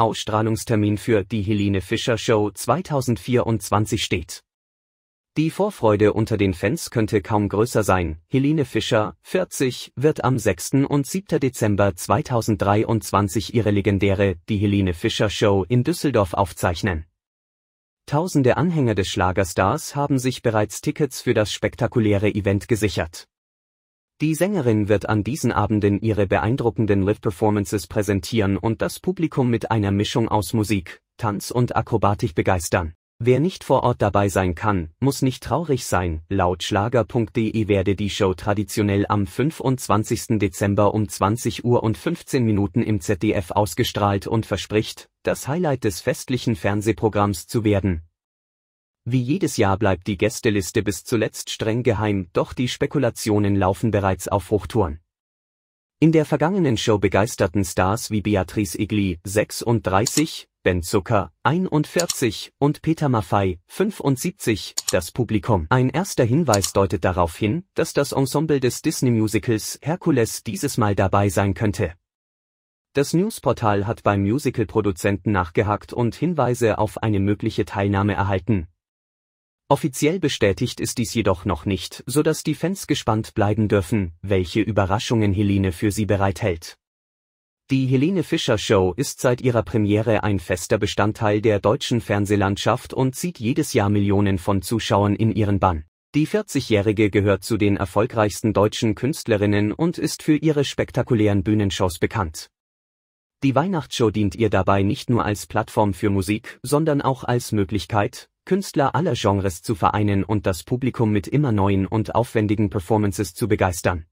Ausstrahlungstermin für die Helene Fischer Show 2024 steht. Die Vorfreude unter den Fans könnte kaum größer sein. Helene Fischer, 40, wird am 6. und 7. Dezember 2023 ihre legendäre Die Helene Fischer Show in Düsseldorf aufzeichnen. Tausende Anhänger des Schlagerstars haben sich bereits Tickets für das spektakuläre Event gesichert. Die Sängerin wird an diesen Abenden ihre beeindruckenden Live-Performances präsentieren und das Publikum mit einer Mischung aus Musik, Tanz und Akrobatik begeistern. Wer nicht vor Ort dabei sein kann, muss nicht traurig sein. Laut Schlager.de werde die Show traditionell am 25. Dezember um 20 Uhr und 15 Minuten im ZDF ausgestrahlt und verspricht, das Highlight des festlichen Fernsehprogramms zu werden. Wie jedes Jahr bleibt die Gästeliste bis zuletzt streng geheim, doch die Spekulationen laufen bereits auf Hochtouren. In der vergangenen Show begeisterten Stars wie Beatrice Egli 36, Ben Zucker 41 und Peter Maffei 75 das Publikum. Ein erster Hinweis deutet darauf hin, dass das Ensemble des Disney-Musicals Hercules dieses Mal dabei sein könnte. Das Newsportal hat beim Musical-Produzenten nachgehakt und Hinweise auf eine mögliche Teilnahme erhalten. Offiziell bestätigt ist dies jedoch noch nicht, so dass die Fans gespannt bleiben dürfen, welche Überraschungen Helene für sie bereithält. Die Helene Fischer Show ist seit ihrer Premiere ein fester Bestandteil der deutschen Fernsehlandschaft und zieht jedes Jahr Millionen von Zuschauern in ihren Bann. Die 40-Jährige gehört zu den erfolgreichsten deutschen Künstlerinnen und ist für ihre spektakulären Bühnenshows bekannt. Die Weihnachtsshow dient ihr dabei nicht nur als Plattform für Musik, sondern auch als Möglichkeit, Künstler aller Genres zu vereinen und das Publikum mit immer neuen und aufwendigen Performances zu begeistern.